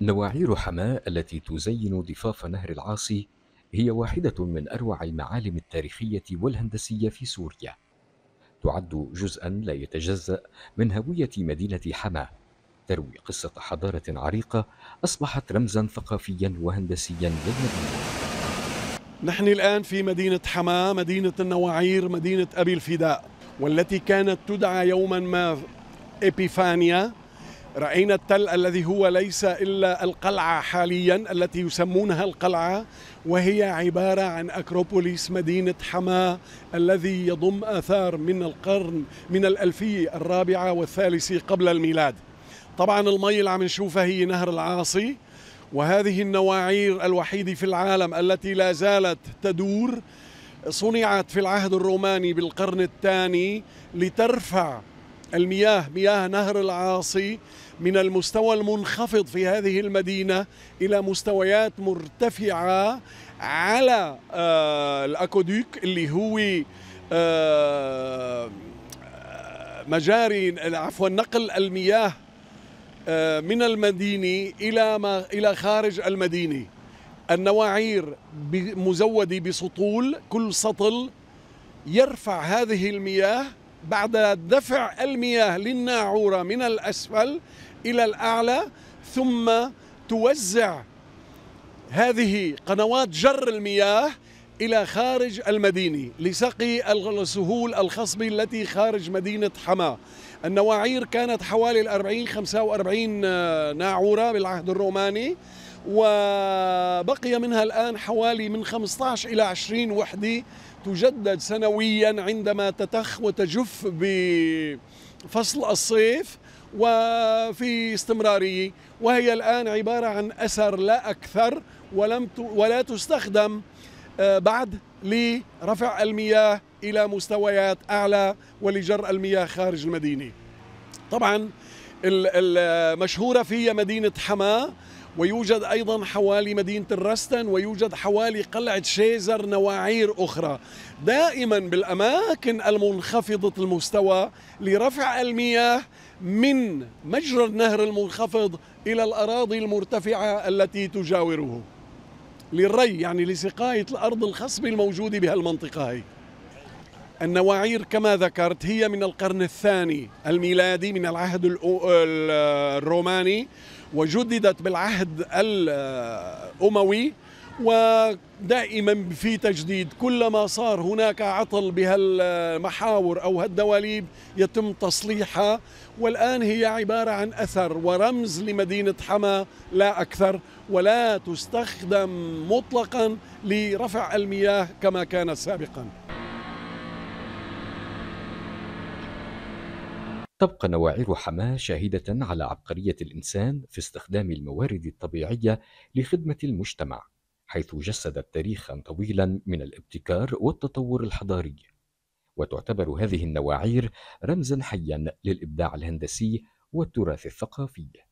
نواعير حماة التي تزين ضفاف نهر العاصي هي واحدة من أروع المعالم التاريخية والهندسية في سوريا. تعد جزءا لا يتجزأ من هوية مدينة حماة، تروي قصة حضارة عريقة أصبحت رمزا ثقافيا وهندسيا للمدينة. نحن الآن في مدينة حماة، مدينة النواعير، مدينة أبي الفداء، والتي كانت تدعى يوما ما إبيفانيا راينا التل الذي هو ليس الا القلعه حاليا التي يسمونها القلعه وهي عباره عن اكروبوليس مدينه حماه الذي يضم اثار من القرن من الالفيه الرابعه والثالث قبل الميلاد. طبعا المي اللي عم نشوفها هي نهر العاصي وهذه النواعير الوحيده في العالم التي لا زالت تدور صنعت في العهد الروماني بالقرن الثاني لترفع المياه مياه نهر العاصي من المستوى المنخفض في هذه المدينة إلى مستويات مرتفعة على آه، الأكودوك اللي هو آه، مجاري عفوا نقل المياه آه، من المدينة إلى ما إلى خارج المدينة النواعير مزودة بسطول كل سطل يرفع هذه المياه بعد دفع المياه للناعوره من الاسفل الى الاعلى ثم توزع هذه قنوات جر المياه إلى خارج المدينة لسقي السهول الخصبة التي خارج مدينة حماة النواعير كانت حوالي 40 45 آه، ناعورة بالعهد الروماني وبقي منها الآن حوالي من 15 إلى 20 وحدة تجدد سنويا عندما تتخ وتجف بفصل الصيف وفي استمرارية وهي الآن عبارة عن أثر لا أكثر ولم ولا تستخدم آه، بعد لرفع المياه إلى مستويات أعلى ولجر المياه خارج المدينة طبعا المشهورة فيها مدينة حماة ويوجد أيضا حوالي مدينة الرستن ويوجد حوالي قلعة شيزر نواعير أخرى دائما بالأماكن المنخفضة المستوى لرفع المياه من مجرى النهر المنخفض إلى الأراضي المرتفعة التي تجاوره للري يعني لسقاية الأرض الخصبة الموجودة بهالمنطقة هي النواعير كما ذكرت هي من القرن الثاني الميلادي من العهد الروماني وجددت بالعهد الأموي ودائما في تجديد كلما صار هناك عطل بهالمحاور او هالدواليب يتم تصليحها والان هي عباره عن اثر ورمز لمدينه حما لا اكثر ولا تستخدم مطلقا لرفع المياه كما كانت سابقا تبقى نواعير حماه شاهدة على عبقرية الإنسان في استخدام الموارد الطبيعية لخدمة المجتمع، حيث جسدت تاريخًا طويلًا من الابتكار والتطور الحضاري. وتعتبر هذه النواعير رمزًا حيًا للإبداع الهندسي والتراث الثقافي.